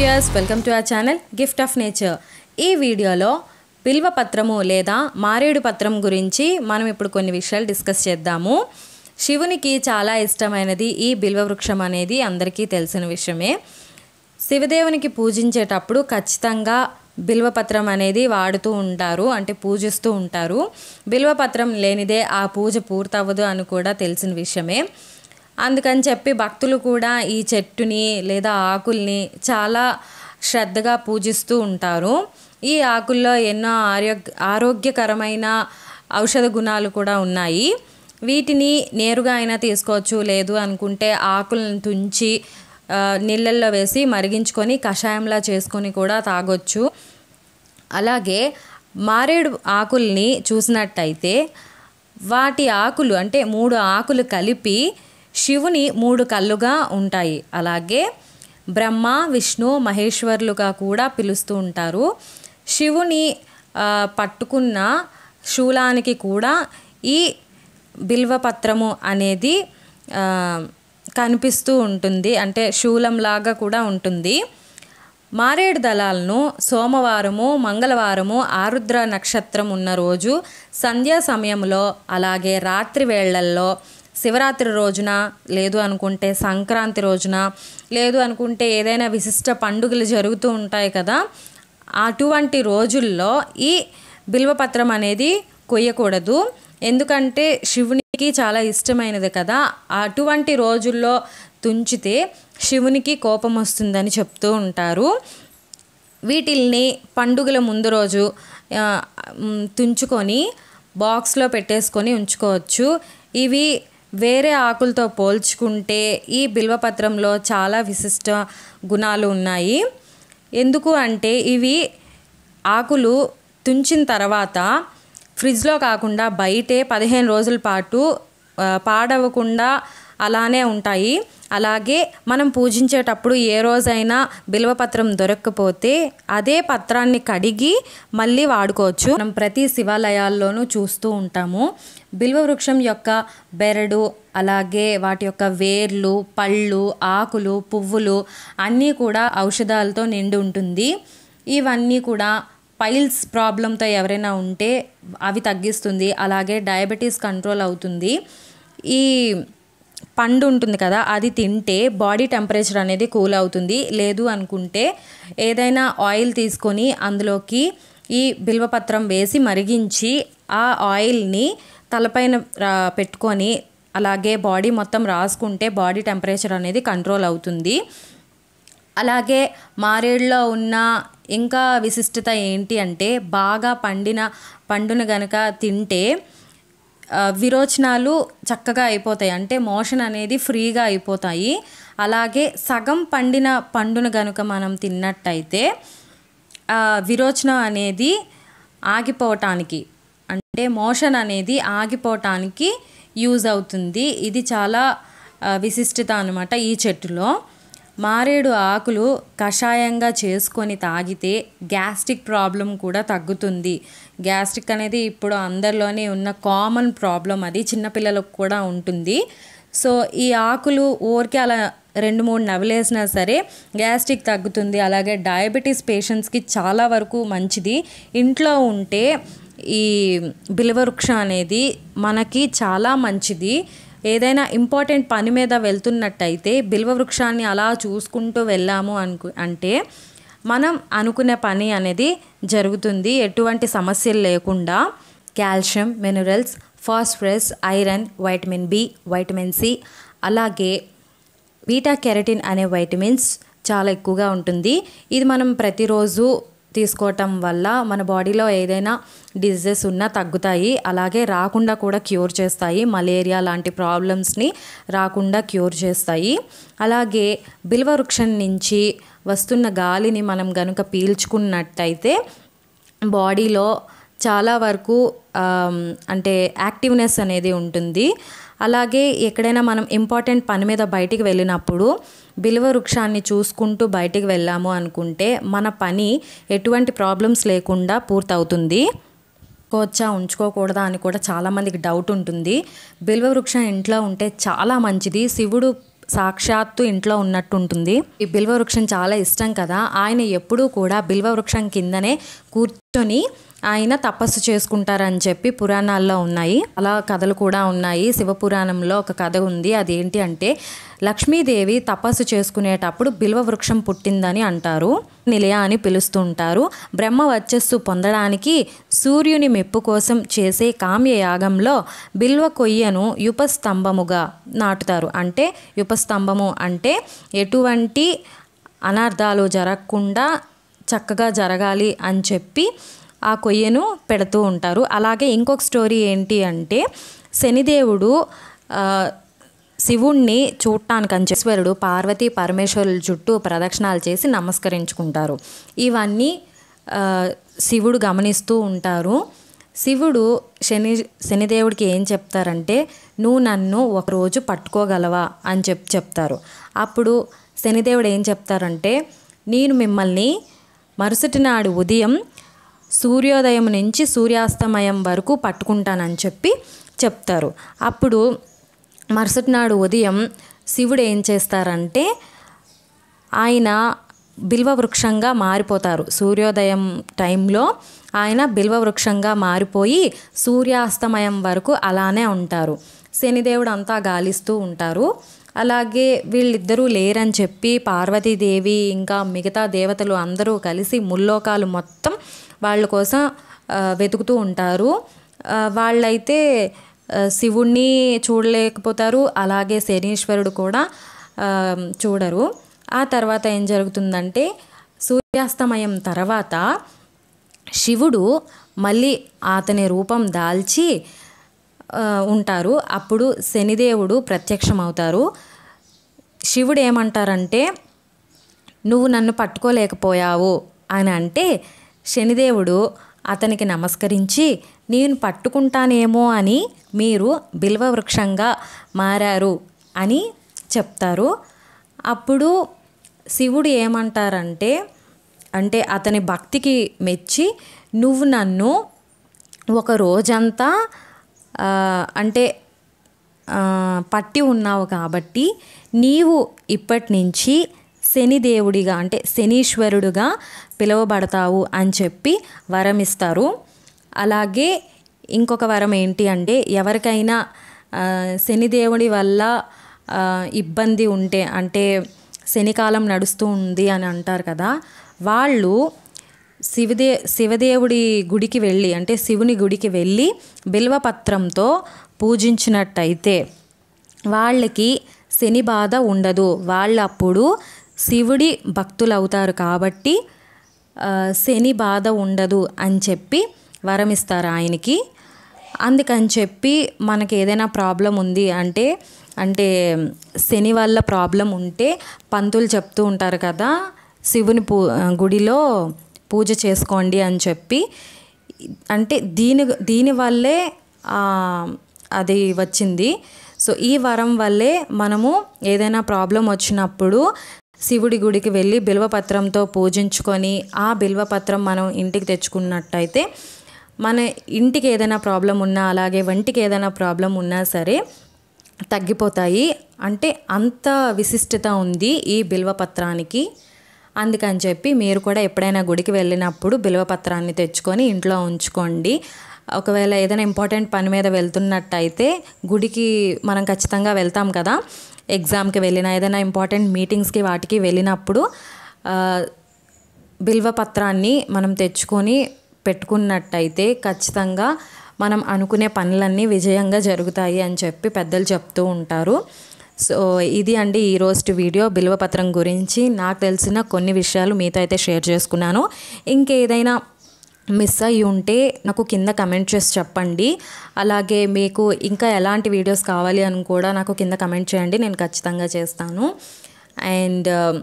viewers welcome to our channel gift of nature ఈ వీడియోలో బిల్వ పత్రము లేదా మారేడు పత్రం గురించి మనం ఇప్పుడు కొన్ని విషయాలు డిస్కస్ చేద్దాము శివునికి చాలా ఇష్టమైనది ఈ బిల్వ వృక్షం అనేది అందరికీ తెలిసిన విషయమే శివదేవునికి పూజించేటప్పుడు ఖచ్చితంగా బిల్వపత్రం అనేది వాడుతూ ఉంటారు అంటే పూజిస్తూ ఉంటారు బిల్వపత్రం లేనిదే ఆ పూజ పూర్తవ్వదు అని కూడా తెలిసిన విషయమే అందుకని చెప్పి భక్తులు కూడా ఈ చెట్టుని లేదా ఆకుల్ని చాలా శ్రద్ధగా పూజిస్తూ ఉంటారు ఈ ఆకుల్లో ఎన్నో ఆరో ఆరోగ్యకరమైన ఔషధ గుణాలు కూడా ఉన్నాయి వీటిని నేరుగా అయినా తీసుకోవచ్చు లేదు అనుకుంటే ఆకులను తుంచి నీళ్ళల్లో వేసి మరిగించుకొని కషాయంలా చేసుకొని కూడా తాగొచ్చు అలాగే మారేడు ఆకుల్ని చూసినట్టయితే వాటి ఆకులు అంటే మూడు ఆకులు కలిపి శివుని మూడు కళ్ళుగా ఉంటాయి అలాగే బ్రహ్మ విష్ణు మహేశ్వర్లుగా కూడా పిలుస్తూ ఉంటారు శివుని పట్టుకున్న శూలానికి కూడా ఈ బిల్వపత్రము అనేది కనిపిస్తూ ఉంటుంది అంటే శూలంలాగా కూడా ఉంటుంది మారేడు దళాలను సోమవారము మంగళవారము ఆరుద్ర నక్షత్రం ఉన్న రోజు సంధ్యా సమయంలో అలాగే రాత్రి వేళల్లో శివరాత్రి రోజున లేదు అనుకుంటే సంక్రాంతి రోజున లేదు అనుకుంటే ఏదైనా విశిష్ట పండుగలు జరుగుతూ ఉంటాయి కదా అటువంటి రోజుల్లో ఈ బిల్వపత్రం అనేది కొయ్యకూడదు ఎందుకంటే శివునికి చాలా ఇష్టమైనది కదా అటువంటి రోజుల్లో తుంచితే శివునికి కోపం వస్తుందని చెప్తూ ఉంటారు వీటిల్ని పండుగల ముందు రోజు తుంచుకొని బాక్స్లో పెట్టేసుకొని ఉంచుకోవచ్చు ఇవి వేరే ఆకులతో పోల్చుకుంటే ఈ బిల్వపత్రంలో చాలా విశిష్ట గుణాలు ఉన్నాయి ఎందుకు అంటే ఇవి ఆకులు తుంచిన తర్వాత ఫ్రిడ్జ్లో కాకుండా బయటే పదిహేను రోజుల పాటు పాడవకుండా అలానే ఉంటాయి అలాగే మనం పూజించేటప్పుడు ఏ రోజైనా బిల్వపత్రం దొరక్కపోతే అదే పత్రాన్ని కడిగి మళ్ళీ వాడుకోవచ్చు మనం ప్రతి శివాలయాల్లోనూ చూస్తూ ఉంటాము బిల్వ వృక్షం యొక్క బెరడు అలాగే వాటి యొక్క వేర్లు పళ్ళు ఆకులు పువ్వులు అన్నీ కూడా ఔషధాలతో నిండి ఉంటుంది ఇవన్నీ కూడా పైల్స్ ప్రాబ్లంతో ఎవరైనా ఉంటే అవి తగ్గిస్తుంది అలాగే డయాబెటీస్ కంట్రోల్ అవుతుంది ఈ పండు ఉంటుంది కదా అది తింటే బాడీ టెంపరేచర్ అనేది కూల్ అవుతుంది లేదు అనుకుంటే ఏదైనా ఆయిల్ తీసుకొని అందులోకి ఈ బిల్వపత్రం వేసి మరిగించి ఆ ఆయిల్ని తలపైన పెట్టుకొని అలాగే బాడీ మొత్తం రాసుకుంటే బాడీ టెంపరేచర్ అనేది కంట్రోల్ అవుతుంది అలాగే మారేడులో ఉన్న ఇంకా విశిష్టత ఏంటి అంటే బాగా పండిన పండును గనక తింటే విరోచనాలు చక్కగా అయిపోతాయి అంటే మోషన్ అనేది ఫ్రీగా అయిపోతాయి అలాగే సగం పండిన పండును గనుక మనం తిన్నట్టయితే విరోచనం అనేది ఆగిపోవటానికి అంటే మోషన్ అనేది ఆగిపోవటానికి యూజ్ అవుతుంది ఇది చాలా విశిష్టత అనమాట ఈ చెట్టులో మారేడు ఆకులు కషాయంగా చేసుకొని తాగితే గ్యాస్ట్రిక్ ప్రాబ్లం కూడా తగ్గుతుంది గ్యాస్ట్రిక్ అనేది ఇప్పుడు అందరిలోనే ఉన్న కామన్ ప్రాబ్లం అది చిన్నపిల్లలకు కూడా ఉంటుంది సో ఈ ఆకులు ఊరికే అలా రెండు మూడు నవ్వులేసినా సరే గ్యాస్ట్రిక్ తగ్గుతుంది అలాగే డయాబెటీస్ పేషెంట్స్కి చాలా వరకు మంచిది ఇంట్లో ఉంటే ఈ బిల్వవృక్షం అనేది మనకి చాలా మంచిది ఏదైనా ఇంపార్టెంట్ పని మీద వెళ్తున్నట్టయితే వృక్షాన్ని అలా చూసుకుంటూ వెళ్ళాము అనుకు అంటే మనం అనుకునే పని అనేది జరుగుతుంది ఎటువంటి సమస్యలు లేకుండా calcium minerals phosphorus iron vitamin B vitamin C అలాగే వీటా కెరటిన్ అనే వైటమిన్స్ చాలా ఎక్కువగా ఉంటుంది ఇది మనం ప్రతిరోజు తీసుకోవటం వల్ల మన బాడీలో ఏదైనా డిజీజెస్ ఉన్నా తగ్గుతాయి అలాగే రాకుండా కూడా క్యూర్ చేస్తాయి మలేరియా లాంటి ప్రాబ్లమ్స్ని రాకుండా క్యూర్ చేస్తాయి అలాగే బిల్వవృక్షం నుంచి వస్తున్న గాలిని మనం గనుక పీల్చుకున్నట్టయితే బాడీలో చాలా వరకు అంటే యాక్టివ్నెస్ అనేది ఉంటుంది అలాగే ఎక్కడైనా మనం ఇంపార్టెంట్ పని మీద బయటికి వెళ్ళినప్పుడు బిల్వ వృక్షాన్ని చూసుకుంటూ బయటికి వెళ్ళాము అనుకుంటే మన పని ఎటువంటి ప్రాబ్లమ్స్ లేకుండా పూర్తవుతుంది కోచ్చా ఉంచుకోకూడదా అని కూడా చాలామందికి డౌట్ ఉంటుంది బిల్వ వృక్షం ఇంట్లో ఉంటే చాలా మంచిది శివుడు సాక్షాత్తు ఇంట్లో ఉన్నట్టు ఉంటుంది ఈ బిల్వ వృక్షం చాలా ఇష్టం కదా ఆయన ఎప్పుడూ కూడా బిల్వ వృక్షం కిందనే కూర్చొని ఆయన తపస్సు చేసుకుంటారని చెప్పి పురాణాల్లో ఉన్నాయి అలా కథలు కూడా ఉన్నాయి శివపురాణంలో ఒక కథ ఉంది అదేంటి అంటే లక్ష్మీదేవి తపస్సు చేసుకునేటప్పుడు బిల్వ వృక్షం పుట్టిందని అంటారు నిలయ అని పిలుస్తుంటారు బ్రహ్మ వర్చస్సు పొందడానికి సూర్యుని మెప్పు కోసం చేసే కామ్య యాగంలో బిల్వ కొయ్యను యుపస్తంభముగా నాటుతారు అంటే యుపస్తంభము అంటే ఎటువంటి అనార్థాలు జరగకుండా చక్కగా జరగాలి అని చెప్పి ఆ కొయ్యను పెడుతూ ఉంటారు అలాగే ఇంకొక స్టోరీ ఏంటి అంటే శనిదేవుడు శివుణ్ణి చూడటానికి అంచేశ్వరుడు పార్వతి పరమేశ్వరుల చుట్టూ ప్రదక్షిణాలు చేసి నమస్కరించుకుంటారు ఇవన్నీ శివుడు గమనిస్తూ ఉంటారు శివుడు శని శనిదేవుడికి ఏం చెప్తారంటే నువ్వు నన్ను ఒకరోజు పట్టుకోగలవా అని చెప్పి చెప్తారు అప్పుడు శనిదేవుడు ఏం చెప్తారంటే నేను మిమ్మల్ని మరుసటి నాడు ఉదయం సూర్యోదయం నుంచి సూర్యాస్తమయం వరకు పట్టుకుంటానని చెప్పి చెప్తారు అప్పుడు మరుసటి నాడు ఉదయం శివుడు ఏం చేస్తారంటే ఆయన బిల్వ వృక్షంగా మారిపోతారు సూర్యోదయం టైంలో ఆయన బిల్వ వృక్షంగా మారిపోయి సూర్యాస్తమయం వరకు అలానే ఉంటారు శనిదేవుడు అంతా గాలిస్తూ ఉంటారు అలాగే వీళ్ళిద్దరూ లేరని చెప్పి పార్వతీదేవి ఇంకా మిగతా దేవతలు అందరూ కలిసి ముల్లోకాలు మొత్తం వాళ్ళ కోసం వెతుకుతూ ఉంటారు వాళ్ళైతే శివుణ్ణి చూడలేకపోతారు అలాగే శనీశ్వరుడు కూడా చూడరు ఆ తర్వాత ఏం జరుగుతుందంటే సూర్యాస్తమయం తర్వాత శివుడు మళ్ళీ అతని రూపం దాల్చి ఉంటారు అప్పుడు శనిదేవుడు ప్రత్యక్షమవుతారు శివుడు ఏమంటారంటే నువ్వు నన్ను పట్టుకోలేకపోయావు అని అంటే శనిదేవుడు అతనికి నమస్కరించి నేను పట్టుకుంటానేమో అని మీరు బిల్వ వృక్షంగా మారారు అని చెప్తారు అప్పుడు శివుడు ఏమంటారంటే అంటే అతని భక్తికి మెచ్చి నువ్వు నన్ను ఒక రోజంతా అంటే పట్టి ఉన్నావు కాబట్టి నీవు ఇప్పటి నుంచి శనిదేవుడిగా అంటే శనీశ్వరుడుగా పిలువబడతావు అని చెప్పి వరం ఇస్తారు అలాగే ఇంకొక వరం ఏంటి అంటే ఎవరికైనా శనిదేవుడి వల్ల ఇబ్బంది ఉంటే అంటే శనికాలం నడుస్తూ ఉంది అని అంటారు కదా వాళ్ళు శివదే శివదేవుడి గుడికి వెళ్ళి అంటే శివుని గుడికి వెళ్ళి బిల్వపత్రంతో పూజించినట్టయితే వాళ్ళకి శని బాధ ఉండదు వాళ్ళప్పుడు శివుడి భక్తులు అవుతారు కాబట్టి శని బాధ ఉండదు అని చెప్పి వరం ఇస్తారు ఆయనకి అందుకని చెప్పి మనకి ఏదైనా ప్రాబ్లం ఉంది అంటే అంటే శని వల్ల ప్రాబ్లం ఉంటే పంతులు చెప్తూ ఉంటారు కదా శివుని పూ గుడిలో పూజ చేసుకోండి అని చెప్పి అంటే దీని దీనివల్లే అది వచ్చింది సో ఈ వరం వల్లే మనము ఏదైనా ప్రాబ్లం వచ్చినప్పుడు శివుడి గుడికి వెళ్ళి బిల్వపత్రంతో పూజించుకొని ఆ బిల్వపత్రం మనం ఇంటికి తెచ్చుకున్నట్టయితే మన ఇంటికి ఏదైనా ప్రాబ్లం ఉన్నా అలాగే వంటికి ఏదైనా ప్రాబ్లం ఉన్నా సరే తగ్గిపోతాయి అంటే అంత విశిష్టత ఉంది ఈ బిల్వపత్రానికి అందుకని చెప్పి మీరు కూడా ఎప్పుడైనా గుడికి వెళ్ళినప్పుడు బిల్వపత్రాన్ని తెచ్చుకొని ఇంట్లో ఉంచుకోండి ఒకవేళ ఏదైనా ఇంపార్టెంట్ పని మీద వెళ్తున్నట్టయితే గుడికి మనం ఖచ్చితంగా వెళ్తాం కదా ఎగ్జామ్కి వెళ్ళినా ఏదైనా ఇంపార్టెంట్ మీటింగ్స్కి వాటికి వెళ్ళినప్పుడు బిల్వపత్రాన్ని మనం తెచ్చుకొని పెట్టుకున్నట్టయితే ఖచ్చితంగా మనం అనుకునే పనులన్నీ విజయంగా జరుగుతాయి అని చెప్పి పెద్దలు చెప్తూ ఉంటారు సో ఇది అండి ఈరోజు వీడియో బిల్వపత్రం గురించి నాకు తెలిసిన కొన్ని విషయాలు మీతో అయితే షేర్ చేసుకున్నాను ఇంకేదైనా మిస్ అయ్యి ఉంటే నాకు కింద కమెంట్ చేసి చెప్పండి అలాగే మీకు ఇంకా ఎలాంటి వీడియోస్ కావాలి అని కూడా నాకు కింద కమెంట్ చేయండి నేను ఖచ్చితంగా చేస్తాను అండ్ um,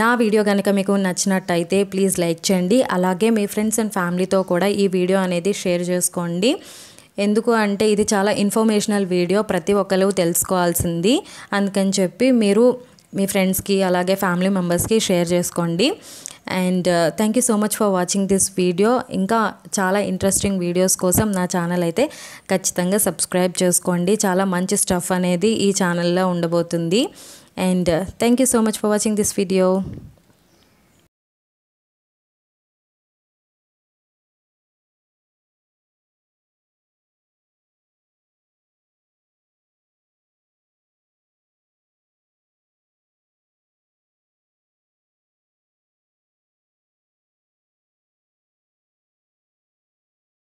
నా వీడియో కనుక మీకు నచ్చినట్టయితే ప్లీజ్ లైక్ చేయండి అలాగే మీ ఫ్రెండ్స్ అండ్ ఫ్యామిలీతో కూడా ఈ వీడియో అనేది షేర్ చేసుకోండి ఎందుకు అంటే ఇది చాలా ఇన్ఫర్మేషనల్ వీడియో ప్రతి ఒక్కరు తెలుసుకోవాల్సింది అందుకని చెప్పి మీరు మీ ఫ్రెండ్స్కి అలాగే ఫ్యామిలీ మెంబర్స్కి షేర్ చేసుకోండి and thank you so much for watching this video ఇంకా చాలా ఇంట్రెస్టింగ్ వీడియోస్ కోసం నా ఛానల్ అయితే ఖచ్చితంగా సబ్స్క్రైబ్ చేసుకోండి చాలా మంచి స్టఫ్ అనేది ఈ ఛానల్లో ఉండబోతుంది and thank you so much for watching this video